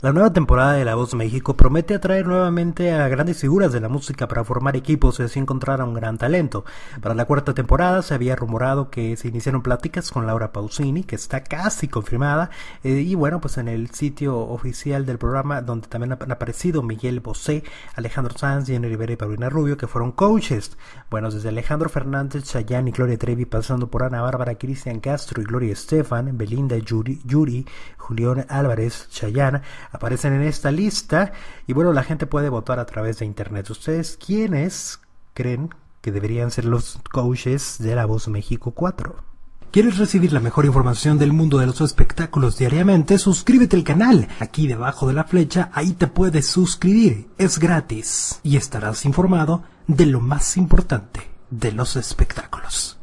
La nueva temporada de La Voz México promete atraer nuevamente a grandes figuras de la música para formar equipos y así encontrar a un gran talento. Para la cuarta temporada se había rumorado que se iniciaron pláticas con Laura Pausini, que está casi confirmada, eh, y bueno, pues en el sitio oficial del programa donde también han aparecido Miguel Bosé, Alejandro Sanz, Jenny Rivera y Paulina Rubio, que fueron coaches. Bueno, desde Alejandro Fernández, Chayanne y Gloria Trevi, pasando por Ana Bárbara, Cristian Castro y Gloria Estefan, Belinda, Yuri, Yuri Julián Álvarez Chayana, aparecen en esta lista. Y bueno, la gente puede votar a través de internet. ¿Ustedes quiénes creen que deberían ser los coaches de La Voz México 4? ¿Quieres recibir la mejor información del mundo de los espectáculos diariamente? Suscríbete al canal. Aquí debajo de la flecha, ahí te puedes suscribir. Es gratis. Y estarás informado de lo más importante de los espectáculos.